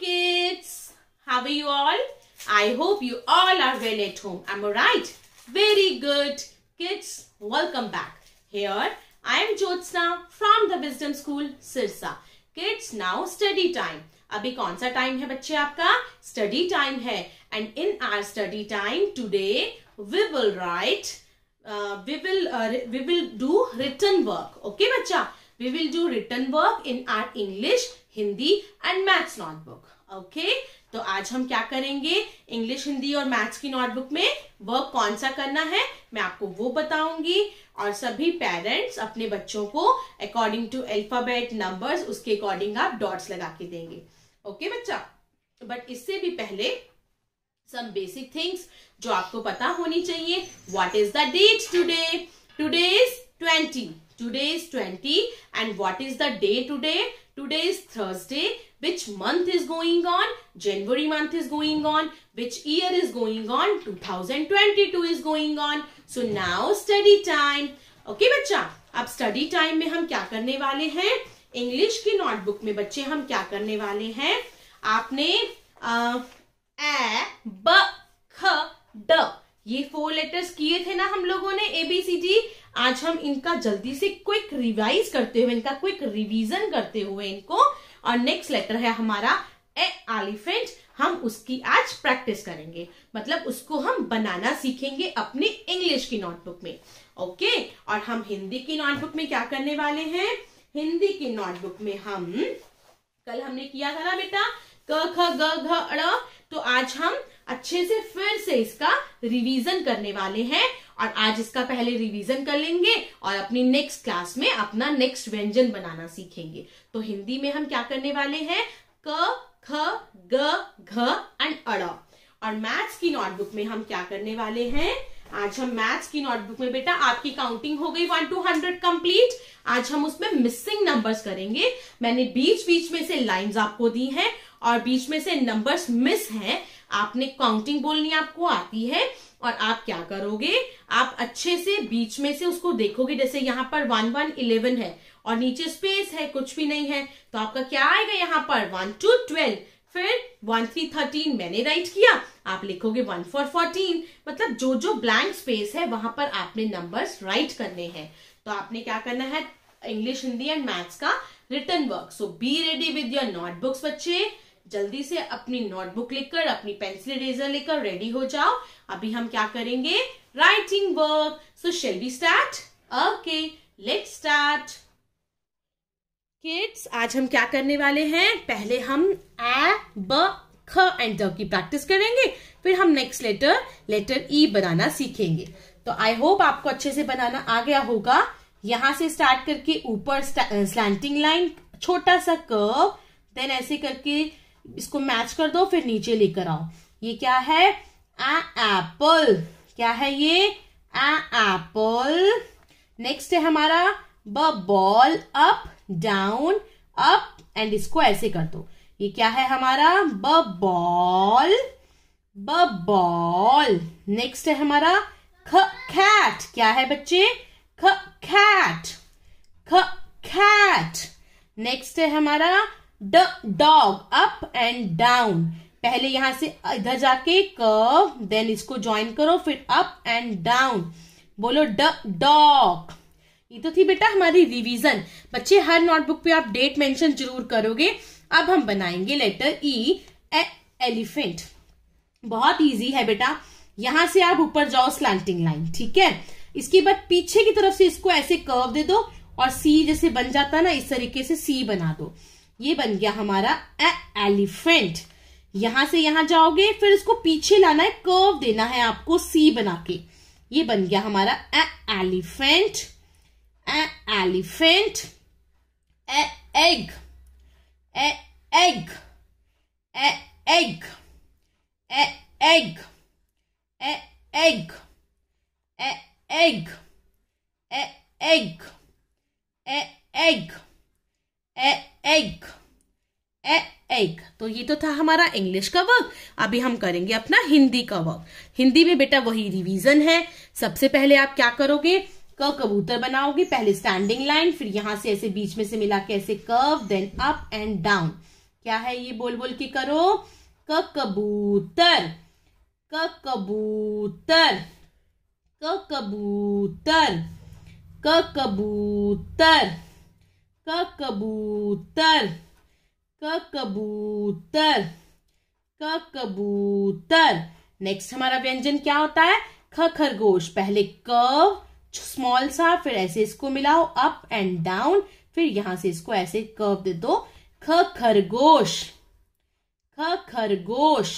kids. How are you all? I hope you all are well at home. Am I right? Very good. Kids, welcome back. Here, I am Jyotsna from the Wisdom School, Sirsa. Kids, now study time. Abhi konsa time hai bachche aapka? Study time hai. And in our study time today, we will write, uh, we, will, uh, we will do written work. Okay, bacha? We will do written work in our English Hindi and maths notebook okay तो आज हम क्या करेंगे English Hindi और maths की notebook में work कौन सा करना है मैं आपको वो बताऊंगी और सभी पेरेंट्स अपने बच्चों को अकॉर्डिंग टू अल्फाबेट नंबर्स उसके अकॉर्डिंग आप डॉट्स लगा के देंगे ओके okay, बच्चा बट इससे भी पहले सम बेसिक थिंग्स जो आपको पता होनी चाहिए what is the date today today is twenty Today is 20 and what is the day today? Today is Thursday. Which month is going on? January month is going on. Which year is going on? 2022 is going on. So now study time. Okay bachcha ab study time mein hum kya karne wale hain english ki notebook mein bachche hum kya karne wale hain aapne a b kh d ये four letters किए थे ना हम लोगों ने ABCD आज हम इनका जल्दी से क्विक रिवाइज करते हुए इनका क्विक रिवीजन करते हुए इनको और नेक्स्ट लेटर है हमारा ए एलिफेंट हम उसकी आज प्रैक्टिस करेंगे मतलब उसको हम बनाना सीखेंगे अपने इंग्लिश की नोटबुक में ओके और हम हिंदी की नोटबुक में क्या करने वाले हैं हिंदी की नोटबुक में हम कल हमने किया था ना बेटा क ख ग घ तो आज हम अच्छे से फिर से इसका रिवीजन करने वाले हैं और आज इसका पहले रिवीजन कर लेंगे और अपनी नेक्स्ट क्लास में अपना नेक्स्ट व्यंजन बनाना सीखेंगे तो हिंदी में हम क्या करने वाले हैं क ख ग घ एंड अड़ और मैथ्स की नोटबुक में हम क्या करने वाले हैं आज हम मैथ्स की नोटबुक में बेटा आपकी काउंटिंग हो गई वन टू हंड्रेड कंप्लीट आज हम उसमें मिसिंग नंबर्स करेंगे मैंने बीच बीच में से लाइंस आपको दी हैं और बीच में से नंबर्स मिस हैं आपने काउंटिंग बोलनी आपको आती है और आप क्या करोगे आप अच्छे से बीच में से उसको देखोगे जैसे यहाँ पर वन वन इलेवन है और नीचे स्पेस है कुछ भी नहीं है तो आपका क्या आएगा यहाँ पर वन टू ट्वेल्व फिर वन थ्री थर्टीन मैंने राइट किया आप लिखोगे वन फोर फोर्टीन मतलब जो जो ब्लैंक स्पेस है वहां पर आपने नंबर्स राइट करने हैं तो आपने क्या करना है इंग्लिश हिंदी एंड मैथ्स का return work so be ready with your notebooks बच्चे जल्दी से अपनी नोटबुक लेकर अपनी पेंसिल इरेजर लेकर रेडी हो जाओ अभी हम क्या करेंगे writing work so shall be start okay let start kids आज हम क्या करने वाले हैं पहले हम ए ब ख एंड ड की प्रैक्टिस करेंगे फिर हम नेक्स्ट लेटर लेटर ई बनाना सीखेंगे तो आई होप आपको अच्छे से बनाना आ गया होगा यहां से स्टार्ट करके ऊपर स्लैंटिंग लाइन छोटा सा कर्व देन ऐसे करके इसको मैच कर दो फिर नीचे लेकर आओ ये क्या है आ एप्पल क्या है ये आ एप्पल नेक्स्ट है हमारा ब ball up down up and इसको ऐसे कर दो ये क्या है हमारा ब बॉल ब बॉल नेक्स्ट है हमारा ख खैट क्या है बच्चे ख खैट ख खैट नेक्स्ट है हमारा डॉग अप एंड डाउन पहले यहां से इधर जाके कर्व देन इसको ज्वाइन करो फिर अप एंड डाउन बोलो ड डॉग ये तो थी बेटा हमारी रिवीजन बच्चे हर नोटबुक पे आप डेट मेंशन जरूर करोगे अब हम बनाएंगे लेटर ई एलिफेंट बहुत इजी है बेटा यहां से आप ऊपर जाओ स्लैंटिंग लाइन ठीक है इसके बाद पीछे की तरफ से इसको ऐसे कर्व दे दो और सी जैसे बन जाता ना इस तरीके से सी बना दो ये बन गया हमारा ए एलिफेंट यहां से यहां जाओगे फिर इसको पीछे लाना है कर्व देना है आपको सी बना के ये बन गया हमारा a elephant a elephant a egg a egg egg egg egg egg egg egg egg egg तो ये तो था हमारा इंग्लिश का वर्क अभी हम करेंगे अपना हिंदी का वर्क हिंदी में बेटा वही रिवीजन है सबसे पहले आप क्या करोगे क कबूतर बनाओगे पहले स्टैंडिंग लाइन फिर यहां से ऐसे बीच में से मिला के ऐसे curve then up and down क्या है ये बोल बोल के करो क कबूतर क कबूतर क कबूतर क कबूतर क कबूतर क कबूतर क कबूतर नेक्स्ट हमारा व्यंजन क्या होता है ख खरगोश पहले क स्मॉल सा फिर ऐसे इसको मिलाओ अप एंड डाउन फिर यहां से इसको ऐसे कर्व दे दो ख खरगोश ख खरगोश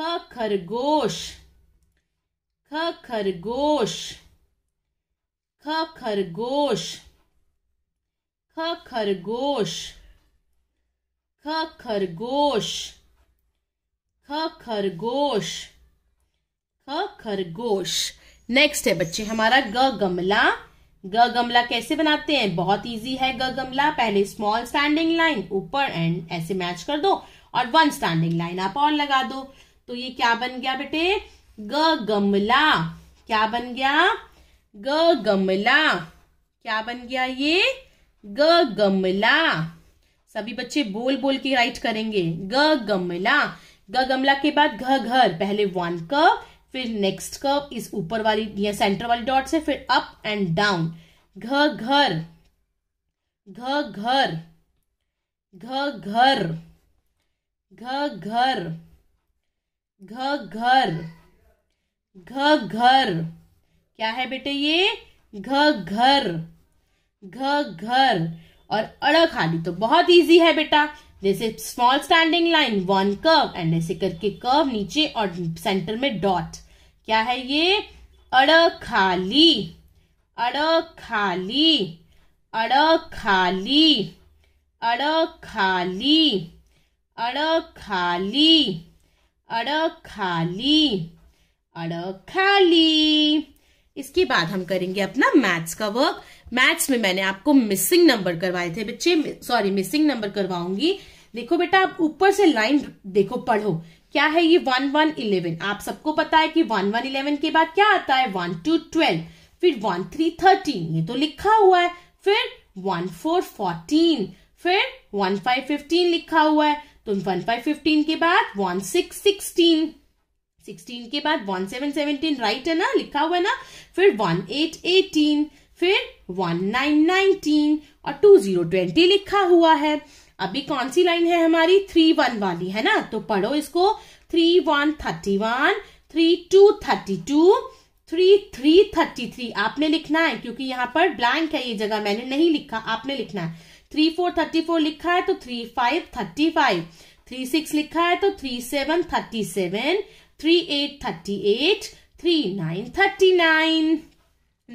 ख खरगोश ख खरगोश ख खरगोश ख खरगोश ख खरगोश ख खरगोश ख खरगोश नेक्स्ट है बच्चे हमारा ग गमला ग गमला कैसे बनाते हैं बहुत इजी है ग गमला पहले स्मॉल स्टैंडिंग लाइन ऊपर एंड ऐसे मैच कर दो और वन स्टैंडिंग लाइन आप और लगा दो तो ये क्या बन गया बेटे ग गमला क्या बन गया ग गमला क्या बन गया ये ग गमला सभी बच्चे बोल बोल के राइट करेंगे ग गमला ग गमला के बाद घ घर पहले वन कप फिर नेक्स्ट कप इस ऊपर वाली या सेंटर वाली डॉट से फिर अप एंड डाउन घ घर घ घर घ घर घ घर घ घर घ घर क्या है बेटे ये घ घर घ घर और अड़ खाली तो बहुत इजी है बेटा जैसे small standing line one curve and ऐसे करके कर्व नीचे और सेंटर में डॉट क्या है ये अड़ खाली अड़ खाली अड़ खाली अड़ खाली अड़ खाली अड़ खाली अड़ खाली इसके बाद हम करेंगे अपना मैथ्स का वर्क मैथ्स में मैंने आपको मिसिंग नंबर करवाए थे बच्चे सॉरी मिसिंग नंबर करवाऊंगी देखो बेटा आप ऊपर से लाइन देखो पढ़ो क्या है ये वन वन इलेवन आप सबको पता है कि वन वन इलेवन के बाद क्या आता है वन टू ट्वेल्व फिर वन थ्री थर्टीन ये तो लिखा हुआ है फिर वन फोर फोर्टीन फिर वन फाइव फिफ्टीन लिखा हुआ है तो वन फाइव फिफ्टीन के बाद वन सिक्स सिक्सटीन सिक्सटीन के बाद वन सेवन सेवनटीन राइट है ना लिखा हुआ है ना फिर वन एट एटीन फिर वन नाइन नाइनटीन और टू जीरो ट्वेंटी लिखा हुआ है अभी कौन सी लाइन है हमारी थ्री वन वाली है ना तो पढ़ो इसको three one thirty one three two thirty two three three thirty three आपने लिखना है क्योंकि यहाँ पर ब्लैंक है ये जगह मैंने नहीं लिखा आपने लिखना है थ्री फोर थर्टी फोर लिखा है तो three five thirty five three six लिखा है तो three seven thirty seven three eight thirty eight three nine thirty nine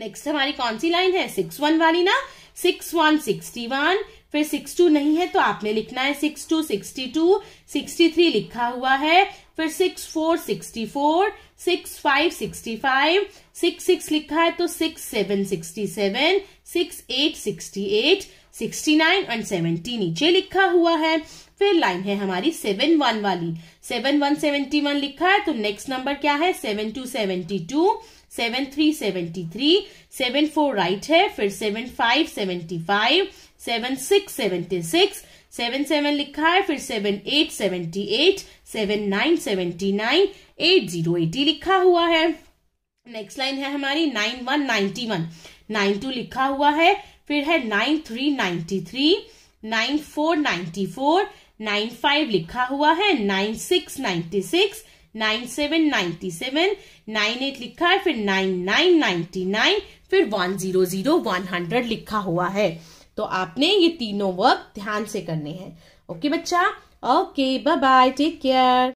next हमारी कौन सी लाइन है सिक्स वन वाली ना सिक्स वन सिक्सटी वन फिर सिक्स टू नहीं है तो आपने लिखना है six two sixty two sixty three लिखा हुआ है फिर six four sixty four six five sixty five six six लिखा है तो six seven sixty seven six eight sixty eight sixty nine and seventy नीचे लिखा हुआ है फिर लाइन है हमारी सेवन वन वाली सेवन वन सेवेंटी वन लिखा है तो नेक्स्ट नंबर क्या है seven two seventy two seven three seventy three seven four right है फिर seven five seventy five seven six seventy six seven seven लिखा है फिर seven eight seventy eight seven nine seventy nine eight zero eighty लिखा हुआ है next line है हमारी nine one ninety one nine two लिखा हुआ है फिर है nine three ninety three nine four ninety four nine five लिखा हुआ है nine six ninety six nine seven ninety seven nine eight लिखा है फिर नाइन नाइन नाइन्टी नाइन फिर one zero zero one hundred लिखा हुआ है तो आपने ये तीनों वर्क ध्यान से करने हैं ओके बच्चा okay bye bye take care